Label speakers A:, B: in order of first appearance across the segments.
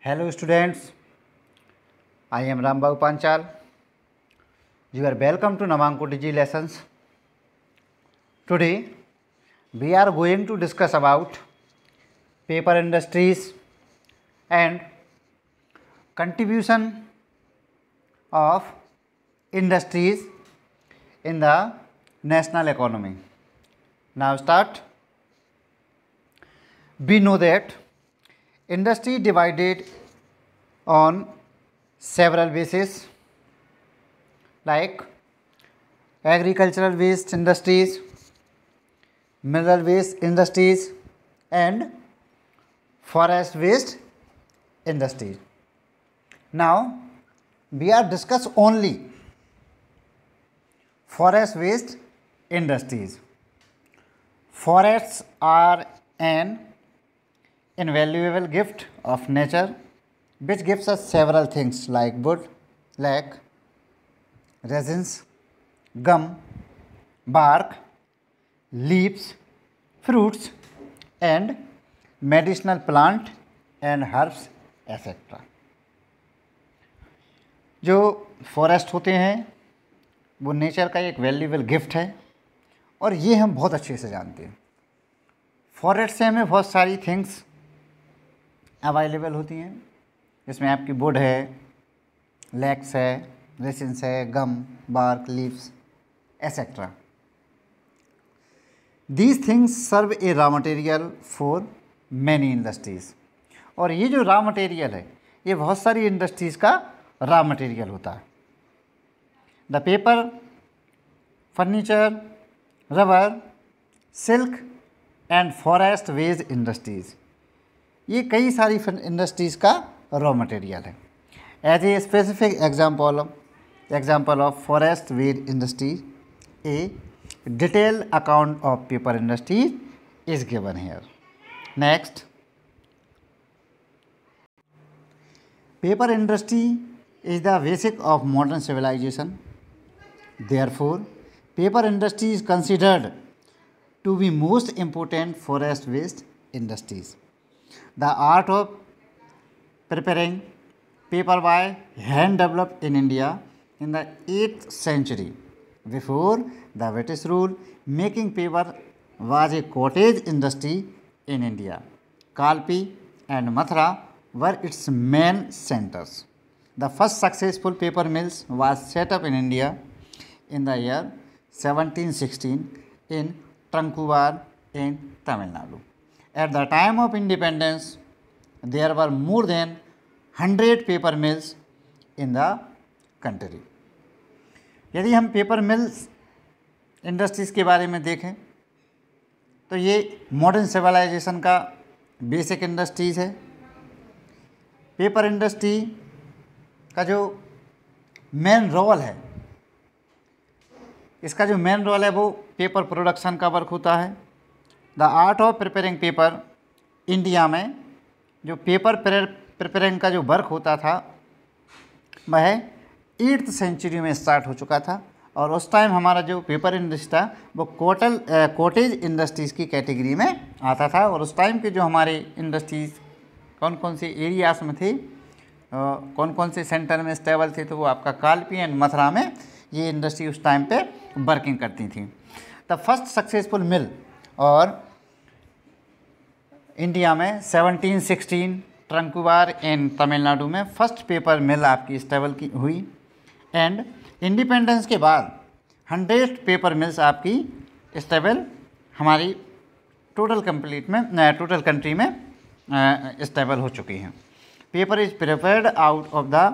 A: Hello students, I am Rambau Panchal. You are welcome to Namanko Digi lessons. Today we are going to discuss about paper industries and contribution of industries in the national economy. Now start. We know that Industry divided on several bases like agricultural waste industries, mineral waste industries and forest waste industries. Now we are discuss only forest waste industries. Forests are an invaluable gift of nature which gives us several things like wood, lac, resins, gum, bark, leaves, fruits and medicinal plant and herbs etc. जो forest होते हैं वो nature का एक valuable gift है और ये हम बहुत अच्छे से जानते हैं फॉरेस्ट से हमें बहुत सारी थिंग्स अवेलेबल होती हैं इसमें आपकी बुड है लेक्स है लेसेंस है gum bark leaves etcetera these things serve a raw material for many industries और ये जो रॉ मटेरियल है ये बहुत सारी इंडस्ट्रीज़ का रॉ मटेरियल होता है the paper furniture rubber silk and forest वेज इंडस्ट्रीज़ ये कई सारी इंडस्ट्रीज़ का रॉ मटेरियल है as a specific example example of forest वेर industry a detail account of paper industries is given here next paper industry is the basic of modern civilisation therefore paper industry is considered to be most important forest based industries the art of preparing paper by hand develop in India in the eighth century before the British rule making paper was a cottage industry in India Kalpi and Mathura were it's main centres the first successful paper mills was setup in India in the year seventeen sixteen in ट्रंकुवार in Tamil Nadu at the time of independence there were more than 100 paper mills in the country. यदि हम paper mills industries के बारे में देखें तो ये modern civilisation का basic industries है पेपर इंडस्ट्री का जो मेन रोल है इसका जो मेन रोल है वो पेपर प्रोडक्शन का वर्क होता है the art of preparing paper India में जो पेपर प्रिपेयरिंग का जो वर्क होता था वह एट्थ सेंचुरी में स्टार्ट हो चुका था और उस टाइम हमारा जो पेपर इंडस्ट्री था वो कोटल कोटेज इंडस्ट्रीज़ की कैटेगरी में आता था और उस टाइम के जो हमारे इंडस्ट्रीज़ कौन कौन से एरियाज़ में थे कौन कौन से सेंटर में स्टेबल थे तो वो आपका कालपी एंड मथुरा में ये इंडस्ट्री उस टाइम पे वर्किंग करती थी द फर्स्ट सक्सेसफुल मिल और इंडिया में 1716 ट्रंकुवार एंड तमिलनाडु में फर्स्ट पेपर मिल आपकी स्टेबल की हुई एंड इंडिपेंडेंस के बाद हंड्रेड पेपर मिल्स आपकी स्टेबल हमारी टोटल कंप्लीट में टोटल कंट्री में स्टेबल हो चुकी हैं paper is prepared out of the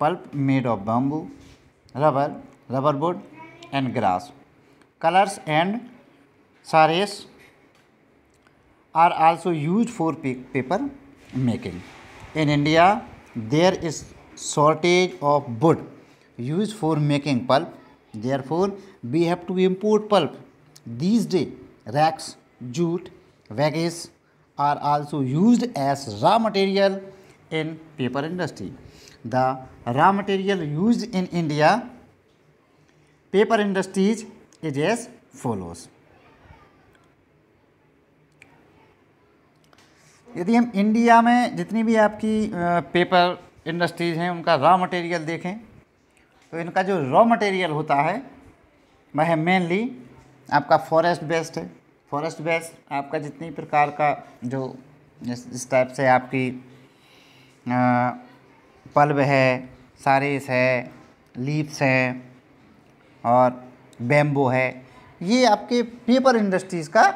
A: pulp made of bamboo rubber rubber board and grass colours and सारेस are also used for paper making. In India, there is shortage of wood used for making pulp. Therefore, we have to import pulp. These days, racks, jute, wages are also used as raw material in paper industry. The raw material used in India paper industries is as follows. यदि हम India में जितनी भी आपकी paper industries हैं उनका raw material देखें तो इनका जो रॉ मटेरियल होता है वह मेनली आपका फॉरेस्ट बेस्ड है फॉरेस्ट बेस्ड आपका जितनी प्रकार का जो इस टाइप से आपकी पल्ब है सारेस है लीप्स हैं और बेम्बो है ये आपके पेपर इंडस्ट्रीज़ का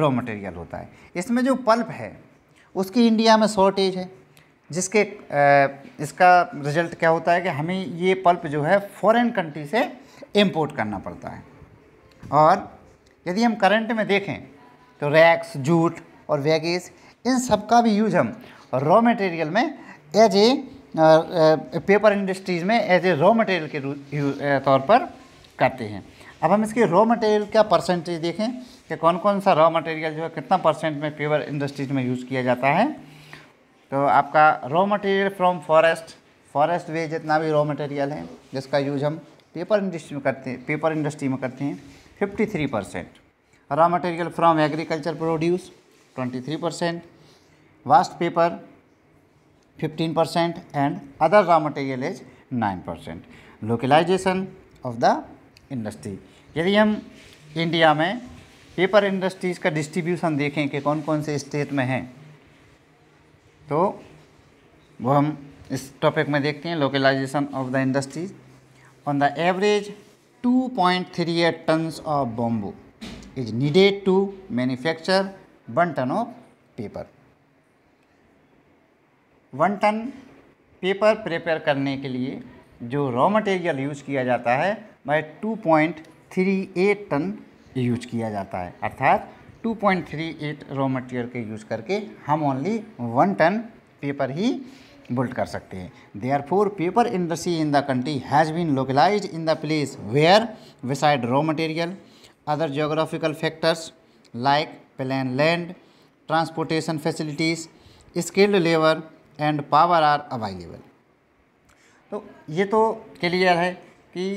A: रॉ मटेरियल होता है इसमें जो पल्प है उसकी इंडिया में शॉर्टेज है जिसके इसका रिजल्ट क्या होता है कि हमें ये पल्प जो है फॉरेन कंट्री से इम्पोर्ट करना पड़ता है और यदि हम करंट में देखें तो रैक्स जूट और वैगेज इन सब का भी यूज हम रॉ मटेरियल में एज ए पेपर इंडस्ट्रीज़ में एज ए रॉ मटेरियल के तौर पर करते हैं अब हम इसकी रॉ मटेरियल का परसेंटेज देखें कि कौन कौन सा रॉ मटेरियल जो है कितना परसेंट में प्योर इंडस्ट्रीज में यूज़ किया जाता है तो आपका raw material from forest forest वे जितना भी रॉ मटेरियल है जिसका यूज हम पेपर इंडस्ट्री में करते हैं पेपर इंडस्ट्री में करते हैं fifty three percent raw material from agriculture produce twenty three percent waste paper fifteen percent and other raw material is nine percent localisation of the industry यदि हम India में paper industries का distribution देखें कि कौन कौन से स्टेट में हैं तो वो हम इस टॉपिक में देखते हैं localisation of the industries on the average 2.38 ton of bamboo is needed to manufacture one ton of paper one ton paper prepare करने के लिए जो रॉ मटेरियल यूज किया जाता है वह 2.38 टन यूज किया जाता है अर्थात 2.38 रॉ मटेरियल के यूज करके हम ओनली वन टन पेपर ही built कर सकते हैं therefore paper industry in the country has been localise in the place where beside raw material other geographical factors like plain land transportation facilities skilled labour and power are available तो ये तो clear है कि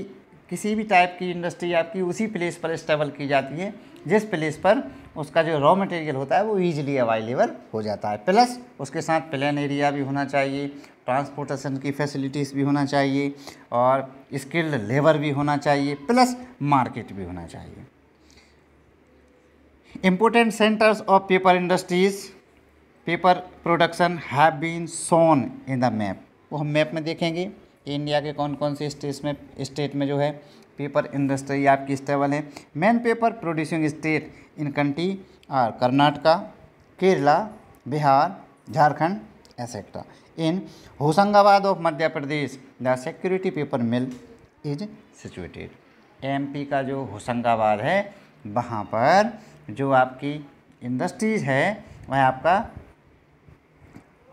A: किसी भी type की industry आपकी उसी प्लेस पर स्टेबल की जाती है जिस प्लेस पर उसका जो रॉ मटेरियल होता है वो ईजिली अवेलेबल हो जाता है प्लस उसके साथ प्लान एरिया भी होना चाहिए ट्रांसपोर्टेशन की फैसिलिटीज़ भी होना चाहिए और स्किल्ड लेबर भी होना चाहिए प्लस मार्केट भी होना चाहिए important centres of paper industries paper production have been shown in the map वो हम मैप में देखेंगे कि इंडिया के कौन कौन से स्टेट्स में स्टेट में जो है पेपर इंडस्ट्री आपकी स्टेबल है main paper producing state in country are Karnataka Kerala Bihar Jharkhand etcetera in Hoshangabad of Madhya Pradesh the security paper mill is situated MP का जो होशंगाबाद है वहाँ पर जो आपकी इंडस्ट्रीज है वह आपका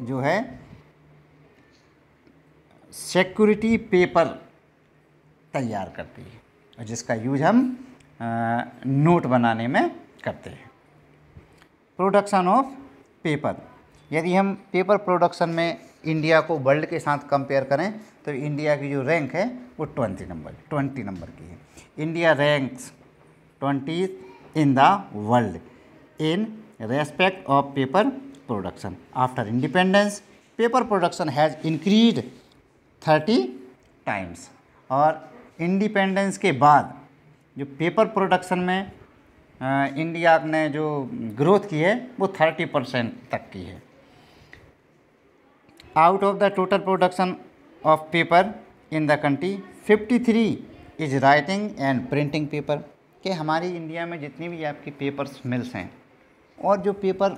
A: जो है सिक्योरिटी पेपर तैयार करती है और जिसका यूज हम नोट बनाने में करते हैं प्रोडक्शन ऑफ पेपर यदि हम पेपर प्रोडक्शन में इंडिया को वर्ल्ड के साथ कंपेयर करें तो इंडिया की जो रैंक है वो ट्वेंटी नंबर ट्वेंटी नंबर की है India ranks twenty in the world in respect of paper production after independence paper production has increase thirty times और इंडिपेंडेंस के बाद जो पेपर प्रोडक्शन में आ, इंडिया ने जो ग्रोथ की है वो थर्टी परसेंट तक की है out of the total production of paper in the country fifty three is writing and printing paper के हमारी इंडिया में जितनी भी आपकी पेपर्स मिल्स हैं और जो पेपर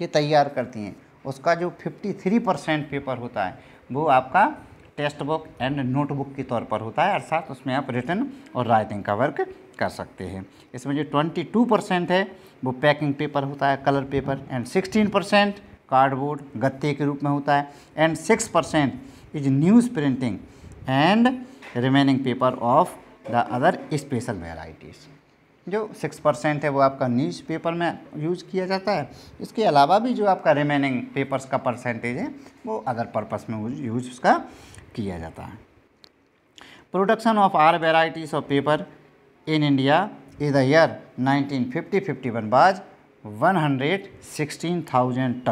A: ये तैयार करती हैं उसका जो फिफ्टी थ्री परसेंट पेपर होता है वो आपका टेस्ट बुक एंड नोटबुक के तौर पर होता है अर्थात उसमें आप रिटर्न और राइटिंग का वर्क कर सकते हैं इसमें जो ट्वेंटी टू परसेंट है वो पैकिंग पेपर होता है colour paper and sixteen percent cardboard गत्ते के रूप में होता है and six percent is news printing and remaining paper of the other special varieties जो सिक्स परसेंट है वो आपका न्यूज़ पेपर में यूज़ किया जाता है इसके अलावा भी जो आपका रिमेनिंग पेपर्स का परसेंटेज है वो अदर पर्पस में यूज उसका किया जाता है production of our varieties of paper in India is the year 1950 one was one hundred sixteen thousand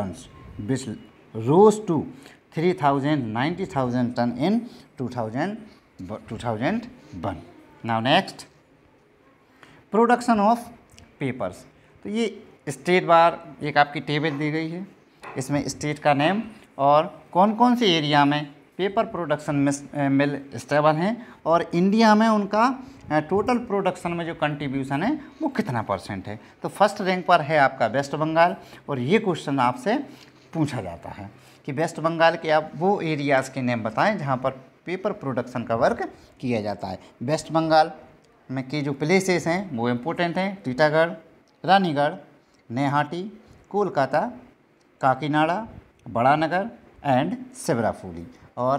A: three thousand ninety thousand ton in two thousand two thousand one now next production of papers तो ये state bar एक आपकी table दी गई है इसमें state का name और कौन कौन से एरिया में पेपर प्रोडक्शन मिल स्टेबल हैं और इंडिया में उनका टोटल प्रोडक्शन में जो कंट्रीब्यूशन है वो कितना परसेंट है तो फर्स्ट रैंक पर है आपका वेस्ट बंगाल और ये क्वेश्चन आपसे पूछा जाता है कि वेस्ट बंगाल के आप वो एरियाज़ के नेम बताएं जहाँ पर पेपर प्रोडक्शन का वर्क किया जाता है वेस्ट बंगाल में के जो प्लेसेस हैं वो इम्पोर्टेंट हैं टीटागढ़ रानीगढ़ नेहाटी कोलकाता काकीनाड़ा बड़ा नगर एंड सिवराफूली और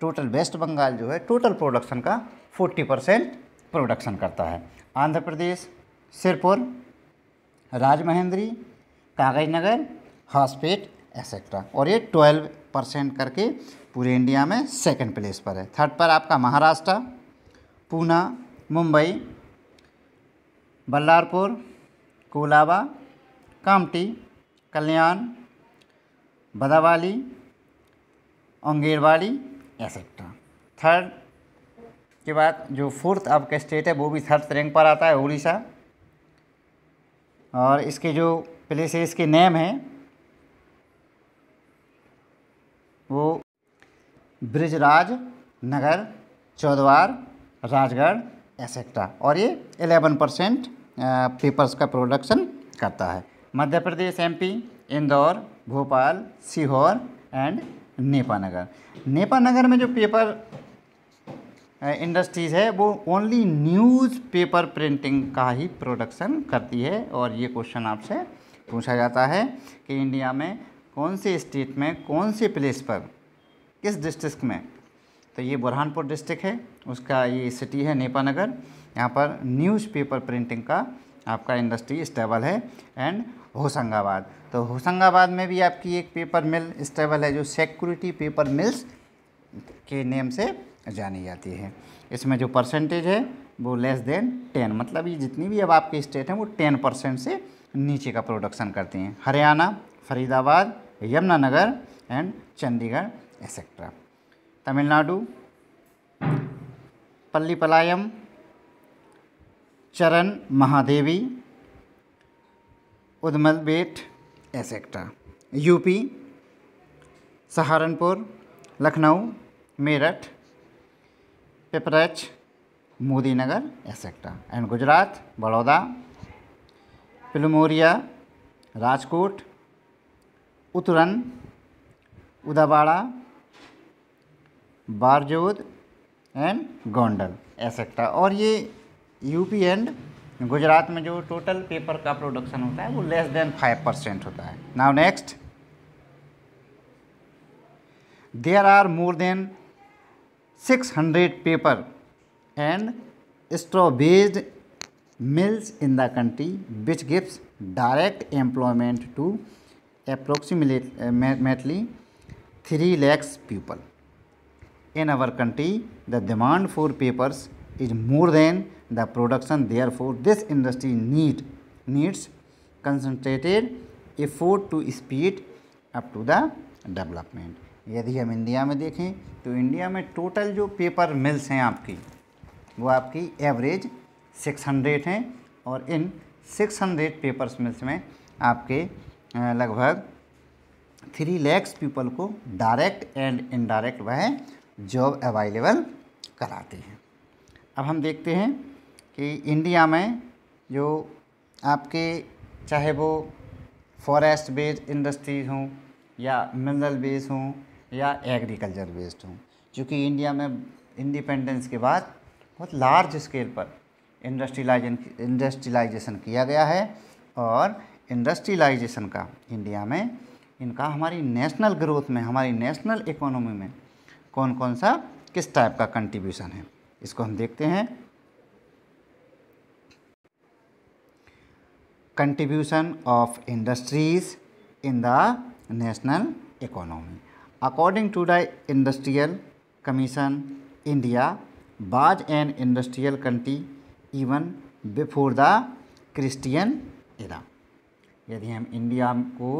A: टोटल वेस्ट बंगाल जो है टोटल प्रोडक्शन का 40 परसेंट प्रोडक्शन करता है आंध्र प्रदेश सिरपुर राजमहेंद्री कागज नगर हॉस्पेट एक्सेट्रा और ये 12 परसेंट करके पूरे इंडिया में सेकंड प्लेस पर है थर्ड पर आपका महाराष्ट्र पूना मुंबई बल्लारपुर कोलाबा कामटी कल्याण बदावाली अंगेरवाड़ी एसेट्रा थर्ड के बाद जो फोर्थ आपका स्टेट है वो भी थर्ड रैंक पर आता है उड़ीसा और इसके जो प्लेसेस के नेम हैं वो ब्रिजराज नगर चौदवार राजगढ़ एसेट्रा और ये 11 परसेंट पेपर्स का प्रोडक्शन करता है मध्य प्रदेश एमपी इंदौर भोपाल सीहोर एंड नेपानगर नेपानगर में जो पेपर इंडस्ट्रीज़ है वो ओनली न्यूज़ पेपर प्रिंटिंग का ही प्रोडक्शन करती है और ये क्वेश्चन आपसे पूछा जाता है कि इंडिया में कौन से स्टेट में कौन से प्लेस पर किस डिस्ट्रिक्ट में तो ये बुरहानपुर डिस्ट्रिक्ट है उसका ये सिटी है नेपानगर यहाँ पर न्यूज़पेपर प्रिंटिंग का आपका इंडस्ट्री स्टेबल है एंड होशंगाबाद तो होशंगाबाद में भी आपकी एक पेपर मिल स्टेबल है जो सिक्योरिटी पेपर मिल्स के नेम से जानी जाती है इसमें जो परसेंटेज है वो लेस देन टेन मतलब ये जितनी भी अब आपके स्टेट हैं वो टेन परसेंट से नीचे का प्रोडक्शन करती हैं हरियाणा फरीदाबाद यमुनानगर एंड चंडीगढ़ एक्सेट्रा तमिलनाडु पल्लीपलायम चरण महादेवी उदमल बेट एसेक्टा UP Saharanpur Lucknow Meerut पिपरच Modi Nagar एसेक्टा and Gujarat Baroda पिलमोरिया Rajkot उतरन उदाबाड़ा बारजोद and Gondal एसेक्टा और ये यूपी एंड गुजरात में जो टोटल पेपर का प्रोडक्शन होता है वो लेस देन फाइव परसेंट होता है now next there are more than six hundred paper and strawboard mills in in the country which gives direct employment to three lakhs people in our country, the demand for papers is more than the production. Therefore, this industry need, needs concentrated effort to speed up to the development. यदि हम India में देखें तो India में total जो paper mills हैं आपकी वो आपकी एवरेज 600 हैं और इन 600 पेपर्स मिल्स में आपके लगभग थ्री लैक्स पीपल को डायरेक्ट एंड इनडायरेक्ट वह जॉब अवेलेबल कराते हैं अब हम देखते हैं कि इंडिया में जो आपके चाहे वो फॉरेस्ट बेस्ड इंडस्ट्रीज हों या मिनरल बेस्ड हों या एग्रीकल्चर बेस्ड हों क्योंकि इंडिया में इंडिपेंडेंस के बाद बहुत लार्ज स्केल पर इंडस्ट्रियलाइजन इंडस्ट्रियलाइजेशन किया गया है और इंडस्ट्रियलाइजेशन का इंडिया में इनका हमारी नेशनल ग्रोथ में हमारी नेशनल इकोनॉमी में कौन कौन सा किस टाइप का कंट्रीब्यूशन है इसको हम देखते हैं contribution of industries in the national economy according to the industrial commission India was an industrial country even before the Christian era यदि हम इंडिया को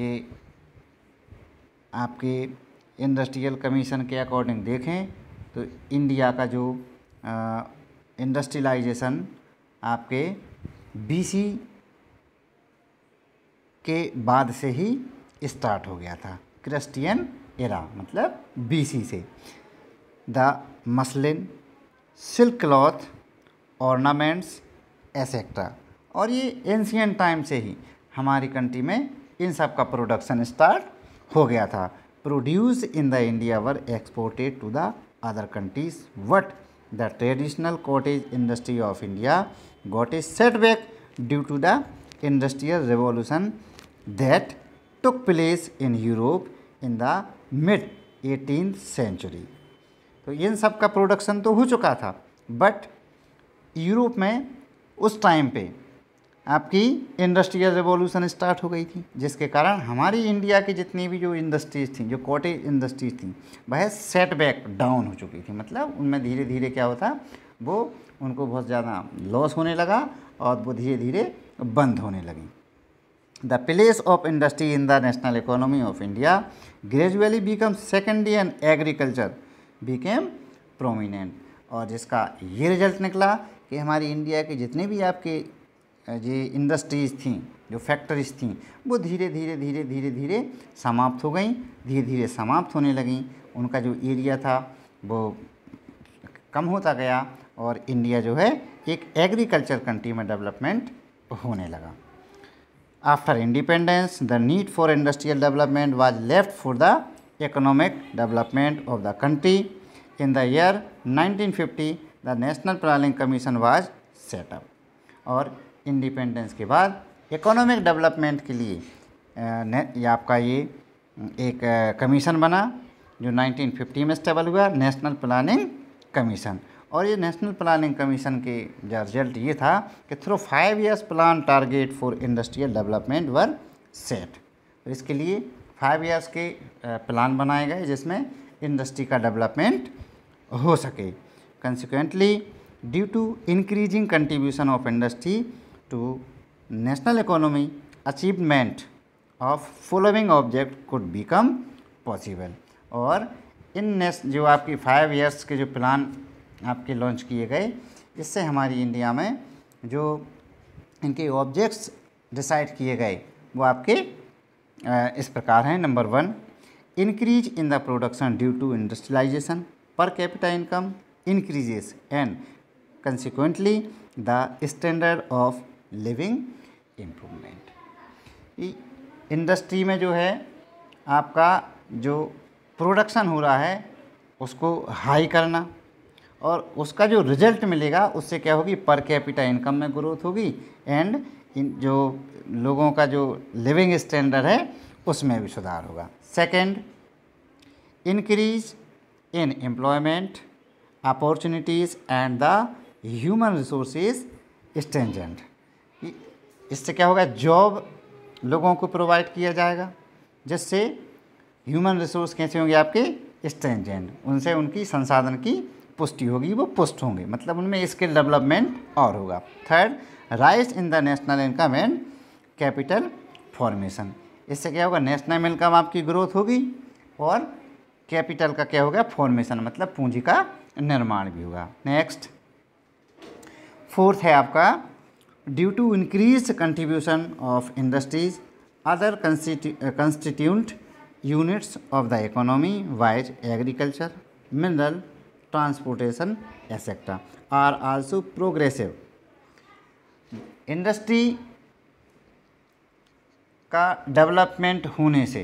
A: ये आपके इंडस्ट्रियल कमीशन के अकॉर्डिंग देखें तो इंडिया का जो इंडस्ट्रियलाइजेशन आपके बीसी के बाद से ही स्टार्ट हो गया था क्रिस्टियन एरा मतलब बीसी से the muslin silk cloth ornaments etcetera और ये एंशियन टाइम से ही हमारी कंट्री में इन सब का प्रोडक्शन स्टार्ट हो गया था produced in the India were exported to the other countries. But the traditional cottage industry of India got a setback due to the industrial revolution that took place in Europe in the mid 18th century. तो इन सब का production तो हो चुका था but Europe में उस time पे आपकी इंडस्ट्रियल रेवोल्यूशन स्टार्ट हो गई थी जिसके कारण हमारी इंडिया की जितनी भी जो इंडस्ट्रीज थी जो कॉटेज इंडस्ट्रीज थी वह सेटबैक डाउन हो चुकी थी मतलब उनमें धीरे धीरे क्या होता वो उनको बहुत ज़्यादा लॉस होने लगा और वो धीरे धीरे बंद होने लगी the place of industry in the national economy of India gradually become secondary and agriculture became prominent और जिसका ये रिजल्ट निकला कि हमारी इंडिया के जितने भी आपके ये इंडस्ट्रीज़ थी जो फैक्ट्रीज थी वो धीरे धीरे धीरे धीरे धीरे समाप्त हो गई धीरे धीरे समाप्त होने लगीं उनका जो एरिया था वो कम होता गया और इंडिया जो है एक एग्रीकल्चर कंट्री में डेवलपमेंट होने लगा after independence the need for industrial development was left for the economic development of the country in the year 1950, the national planning commission was set up और इंडिपेंडेंस के बाद इकोनॉमिक डेवलपमेंट के लिए ये आपका ये एक कमीशन बना जो 1950 में स्टेबल हुआ नेशनल प्लानिंग कमीशन और ये नेशनल प्लानिंग कमीशन के जो रिजल्ट ये था कि through five years plan target for industrial development were set तो इसके लिए फाइव ईयर्स के प्लान बनाए गए जिसमें इंडस्ट्री का डेवलपमेंट हो सके consequently due to increasing contribution of industry to national economy achievement of following object could become possible और इन ने जो आपकी फाइव ईयर्स के जो प्लान आपके लॉन्च किए गए इससे हमारी इंडिया में जो इनके ऑब्जेक्ट्स डिसाइड किए गए वो आपके इस प्रकार हैं number one increase in the production due to industrialisation per capita income increases and consequently the standard of living improvement industry में जो है आपका जो प्रोडक्शन हो रहा है उसको हाई करना और उसका जो रिजल्ट मिलेगा उससे क्या होगी पर कैपिटा इनकम में ग्रोथ होगी एंड इन जो लोगों का जो लिविंग स्टैंडर्ड है उसमें भी सुधार होगा second increase in employment opportunities and the human resources strengthened इससे क्या होगा जॉब लोगों को प्रोवाइड किया जाएगा जिससे ह्यूमन रिसोर्स कैसे होंगे आपके स्ट्रेंजेंट उनसे उनकी संसाधन की पुष्टि होगी वो पुष्ट होंगे मतलब उनमें स्किल डेवलपमेंट और होगा third rise in the national income and capital formation इससे क्या होगा नेशनल इनकम आपकी ग्रोथ होगी और कैपिटल का क्या होगा फॉर्मेशन मतलब पूंजी का निर्माण भी होगा नेक्स्ट फोर्थ है आपका due to increased contribution of industries, other constitu constituent units of the economy, while agriculture, mineral, transportation, etc., are also progressive. Industry का डेवलपमेंट होने से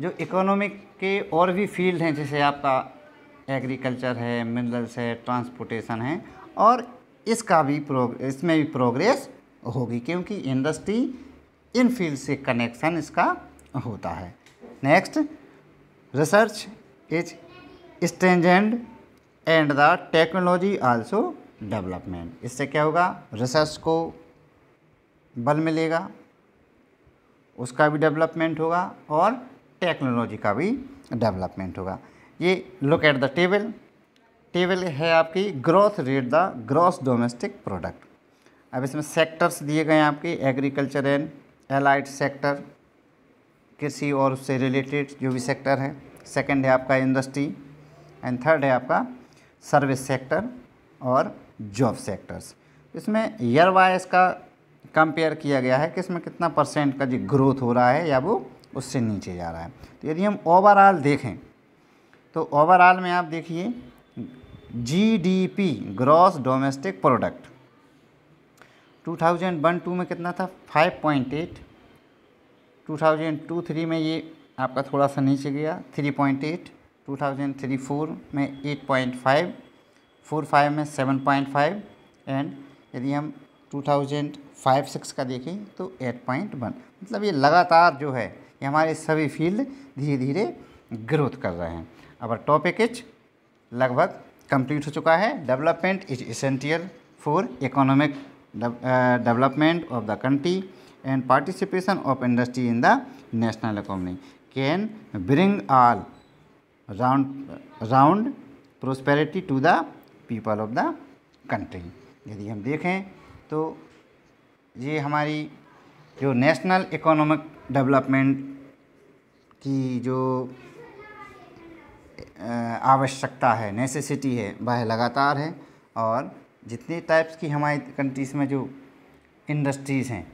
A: जो इकोनॉमिक के और भी फील्ड हैं जैसे आपका एग्रीकल्चर है मिनरल्स है ट्रांसपोर्टेशन है और इसका भी प्रोग इसमें भी प्रोग्रेस होगी क्योंकि इंडस्ट्री इन फील्ड से कनेक्शन इसका होता है next research is strengthened and the technology also development इससे क्या होगा रिसर्च को बल मिलेगा उसका भी डेवलपमेंट होगा और टेक्नोलॉजी का भी डेवलपमेंट होगा ये look at the table table है आपकी growth rate the gross domestic product अब इसमें सेक्टर्स दिए गए हैं आपके एग्रीकल्चर एंड एलाइड सेक्टर कृषि और उससे रिलेटेड जो भी सेक्टर है सेकंड है आपका इंडस्ट्री एंड थर्ड है आपका सर्विस सेक्टर और जॉब सेक्टर्स इसमें ईयर वाइज का कंपेयर किया गया है कि इसमें कितना परसेंट का जो ग्रोथ हो रहा है या वो उससे नीचे जा रहा है तो यदि हम ओवरऑल देखें तो ओवरऑल में आप देखिए जीडीपी ग्रॉस डोमेस्टिक प्रोडक्ट 2001-2 में कितना था 5.8 2002-3 में ये आपका थोड़ा सा नीचे गया 3.8 2003-4 में 8.5 4-5 में 7.5 एंड यदि हम 2005-6 का देखें तो 8.1 मतलब ये लगातार जो है ये हमारे सभी फील्ड धीरे धीरे ग्रोथ कर रहे हैं अब टॉपिक इच लगभग कंप्लीट हो चुका है development is essential for economic development of the country and participation of industry in the national economy can bring all round round prosperity to the people of the country यदि हम देखें तो ये हमारी जो नेशनल इकोनॉमिक डेवलपमेंट की जो आवश्यकता है नेसेसिटी है वह लगातार है और जितने टाइप्स की हमारी कंट्रीज़ में जो इंडस्ट्रीज़ हैं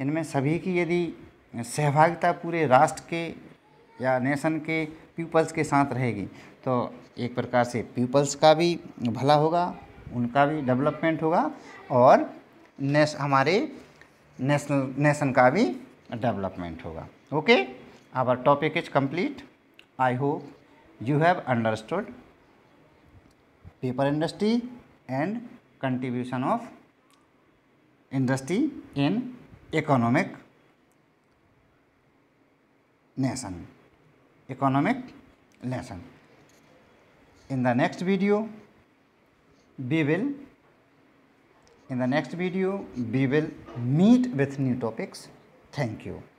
A: इनमें सभी की यदि सहभागिता पूरे राष्ट्र के या नेशन के पीपल्स के साथ रहेगी तो एक प्रकार से पीपल्स का भी भला होगा उनका भी डेवलपमेंट होगा और नेश, हमारे नेशनल नेशन का भी डेवलपमेंट होगा okay our topic is complete I hope you have understood paper industry and contribution of industry in economic nation economic nation in the next video we will in the next video we will meet with new topics thank you